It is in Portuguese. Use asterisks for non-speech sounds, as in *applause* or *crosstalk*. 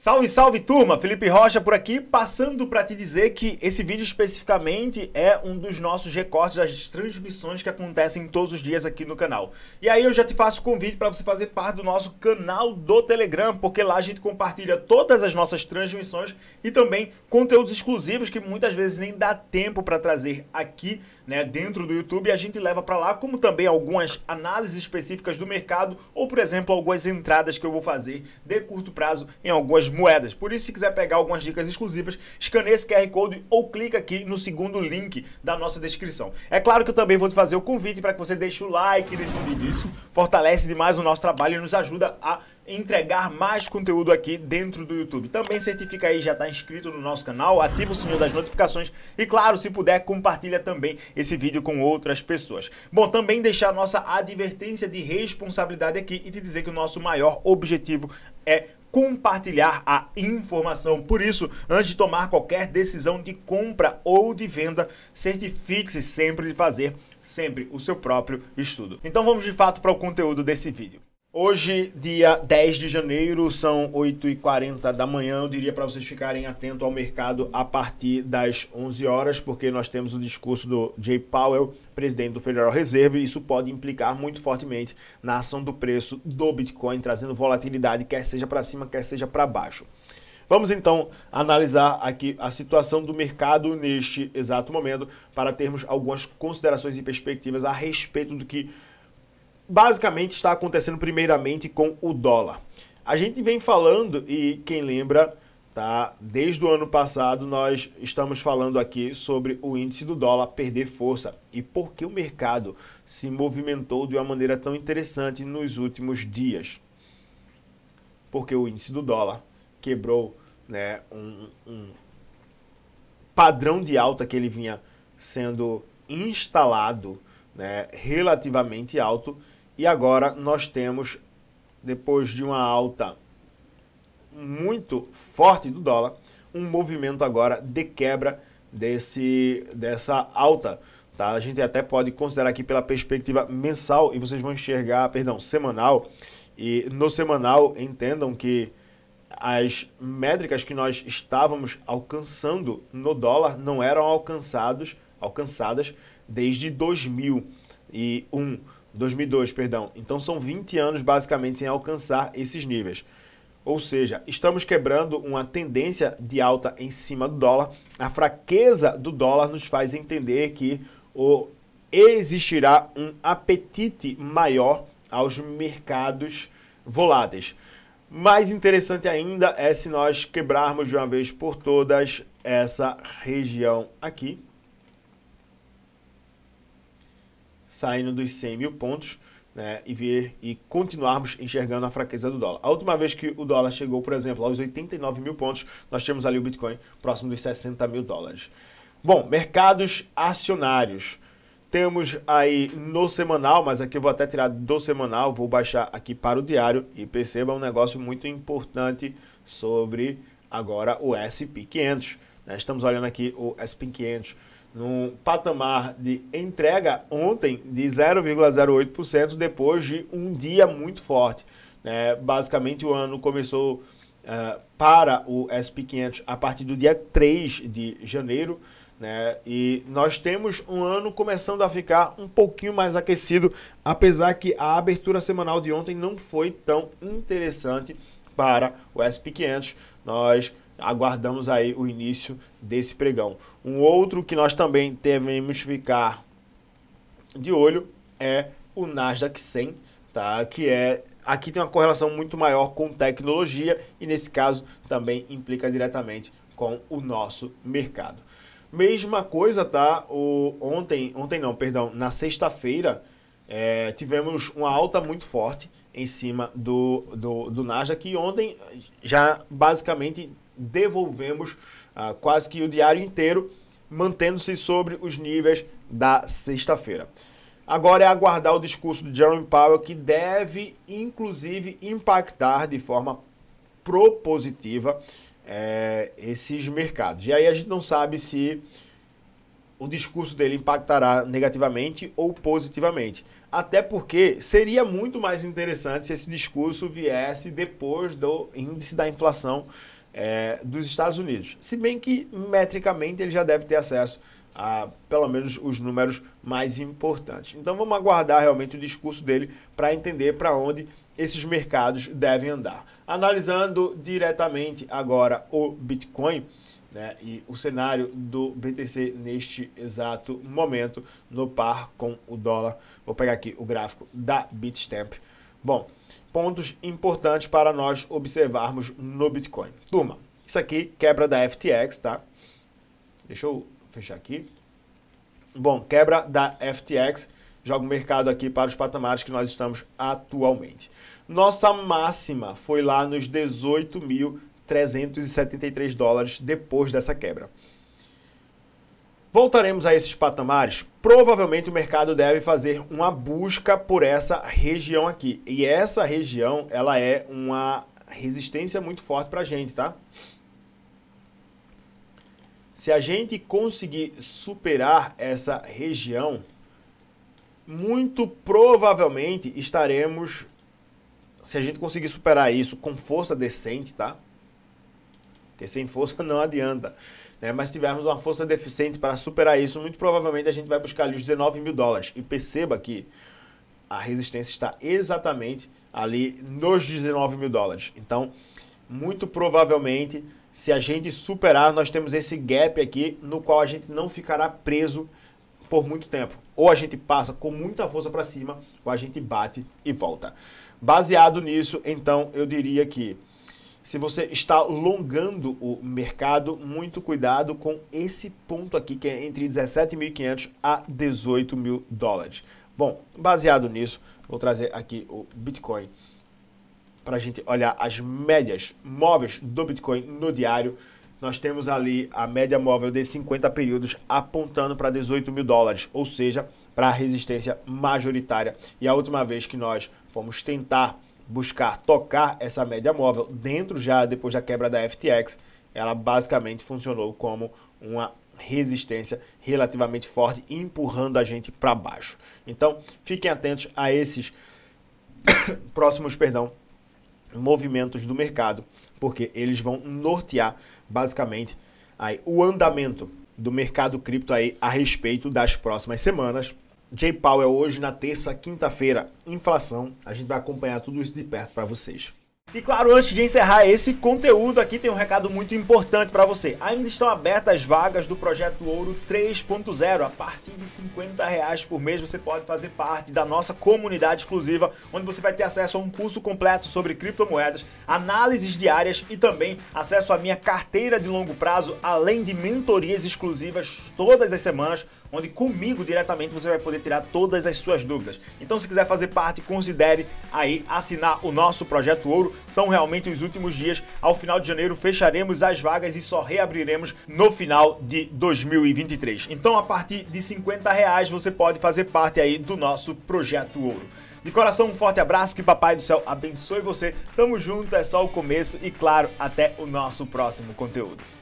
Salve, salve turma! Felipe Rocha por aqui, passando para te dizer que esse vídeo especificamente é um dos nossos recortes das transmissões que acontecem todos os dias aqui no canal. E aí eu já te faço o convite para você fazer parte do nosso canal do Telegram, porque lá a gente compartilha todas as nossas transmissões e também conteúdos exclusivos que muitas vezes nem dá tempo para trazer aqui, né, dentro do YouTube, a gente leva para lá, como também algumas análises específicas do mercado ou, por exemplo, algumas entradas que eu vou fazer de curto prazo em algumas moedas. Por isso, se quiser pegar algumas dicas exclusivas, escaneie esse QR Code ou clica aqui no segundo link da nossa descrição. É claro que eu também vou te fazer o convite para que você deixe o like nesse vídeo. Isso fortalece demais o nosso trabalho e nos ajuda a entregar mais conteúdo aqui dentro do YouTube. Também certifica aí já está inscrito no nosso canal, ativa o sininho das notificações e claro, se puder, compartilha também esse vídeo com outras pessoas. Bom, também deixar a nossa advertência de responsabilidade aqui e te dizer que o nosso maior objetivo é compartilhar a informação. Por isso, antes de tomar qualquer decisão de compra ou de venda, certifique-se sempre de fazer sempre o seu próprio estudo. Então vamos de fato para o conteúdo desse vídeo. Hoje, dia 10 de janeiro, são 8h40 da manhã. Eu diria para vocês ficarem atentos ao mercado a partir das 11 horas, porque nós temos o discurso do Jay Powell, presidente do Federal Reserve, e isso pode implicar muito fortemente na ação do preço do Bitcoin, trazendo volatilidade, quer seja para cima, quer seja para baixo. Vamos então analisar aqui a situação do mercado neste exato momento para termos algumas considerações e perspectivas a respeito do que basicamente está acontecendo primeiramente com o dólar. A gente vem falando e quem lembra, tá? Desde o ano passado nós estamos falando aqui sobre o índice do dólar perder força e por que o mercado se movimentou de uma maneira tão interessante nos últimos dias. Porque o índice do dólar quebrou, né, um, um padrão de alta que ele vinha sendo instalado, né, relativamente alto e agora nós temos, depois de uma alta muito forte do dólar, um movimento agora de quebra desse, dessa alta. Tá? A gente até pode considerar aqui pela perspectiva mensal e vocês vão enxergar, perdão, semanal. E no semanal, entendam que as métricas que nós estávamos alcançando no dólar não eram alcançados, alcançadas desde 2001. 2002, perdão. Então são 20 anos basicamente sem alcançar esses níveis. Ou seja, estamos quebrando uma tendência de alta em cima do dólar. A fraqueza do dólar nos faz entender que o, existirá um apetite maior aos mercados voláteis. Mais interessante ainda é se nós quebrarmos de uma vez por todas essa região aqui, saindo dos 100 mil pontos né, e, ver, e continuarmos enxergando a fraqueza do dólar. A última vez que o dólar chegou, por exemplo, aos 89 mil pontos, nós temos ali o Bitcoin próximo dos 60 mil dólares. Bom, mercados acionários. Temos aí no semanal, mas aqui eu vou até tirar do semanal, vou baixar aqui para o diário e perceba um negócio muito importante sobre agora o SP500. Né? Estamos olhando aqui o SP500 num patamar de entrega ontem de 0,08% depois de um dia muito forte. Né? Basicamente, o ano começou uh, para o SP500 a partir do dia 3 de janeiro. Né? E nós temos um ano começando a ficar um pouquinho mais aquecido, apesar que a abertura semanal de ontem não foi tão interessante para o SP500. Nós aguardamos aí o início desse pregão. Um outro que nós também devemos ficar de olho é o Nasdaq 100, tá? Que é aqui tem uma correlação muito maior com tecnologia e nesse caso também implica diretamente com o nosso mercado. Mesma coisa, tá? O, ontem, ontem não, perdão, na sexta-feira é, tivemos uma alta muito forte em cima do, do, do Nasdaq e ontem já basicamente devolvemos ah, quase que o diário inteiro, mantendo-se sobre os níveis da sexta-feira. Agora é aguardar o discurso do Jerome Powell, que deve, inclusive, impactar de forma propositiva é, esses mercados. E aí a gente não sabe se o discurso dele impactará negativamente ou positivamente. Até porque seria muito mais interessante se esse discurso viesse depois do índice da inflação é, dos Estados Unidos. Se bem que, metricamente, ele já deve ter acesso a, pelo menos, os números mais importantes. Então, vamos aguardar realmente o discurso dele para entender para onde esses mercados devem andar. Analisando diretamente agora o Bitcoin. Né, e o cenário do BTC neste exato momento no par com o dólar. Vou pegar aqui o gráfico da Bitstamp. Bom, pontos importantes para nós observarmos no Bitcoin. Turma, isso aqui quebra da FTX, tá? Deixa eu fechar aqui. Bom, quebra da FTX joga o mercado aqui para os patamares que nós estamos atualmente. Nossa máxima foi lá nos 18.373 dólares depois dessa quebra. Voltaremos a esses patamares? Provavelmente o mercado deve fazer uma busca por essa região aqui. E essa região, ela é uma resistência muito forte para a gente, tá? Se a gente conseguir superar essa região, muito provavelmente estaremos, se a gente conseguir superar isso com força decente, tá? Porque sem força *laughs* não adianta né? mas tivermos uma força deficiente para superar isso, muito provavelmente a gente vai buscar ali os 19 mil dólares. E perceba que a resistência está exatamente ali nos 19 mil dólares. Então, muito provavelmente, se a gente superar, nós temos esse gap aqui no qual a gente não ficará preso por muito tempo. Ou a gente passa com muita força para cima, ou a gente bate e volta. Baseado nisso, então, eu diria que se você está longando o mercado, muito cuidado com esse ponto aqui, que é entre 17.500 a 18 mil dólares. Bom, baseado nisso, vou trazer aqui o Bitcoin para a gente olhar as médias móveis do Bitcoin no diário. Nós temos ali a média móvel de 50 períodos apontando para 18 mil dólares, ou seja, para a resistência majoritária. E a última vez que nós fomos tentar buscar tocar essa média móvel dentro já depois da quebra da FTX, ela basicamente funcionou como uma resistência relativamente forte, empurrando a gente para baixo. Então, fiquem atentos a esses *coughs* próximos, perdão, movimentos do mercado, porque eles vão nortear basicamente aí o andamento do mercado cripto aí a respeito das próximas semanas Jay Powell é hoje na terça, quinta-feira, inflação. A gente vai acompanhar tudo isso de perto para vocês. E claro, antes de encerrar esse conteúdo aqui, tem um recado muito importante para você. Ainda estão abertas as vagas do Projeto Ouro 3.0. A partir de 50 reais por mês, você pode fazer parte da nossa comunidade exclusiva, onde você vai ter acesso a um curso completo sobre criptomoedas, análises diárias e também acesso à minha carteira de longo prazo, além de mentorias exclusivas todas as semanas, onde comigo diretamente você vai poder tirar todas as suas dúvidas. Então, se quiser fazer parte, considere aí assinar o nosso Projeto Ouro são realmente os últimos dias. Ao final de janeiro fecharemos as vagas e só reabriremos no final de 2023. Então, a partir de 50 reais você pode fazer parte aí do nosso projeto Ouro. De coração, um forte abraço, que Papai do Céu abençoe você. Tamo junto, é só o começo e, claro, até o nosso próximo conteúdo.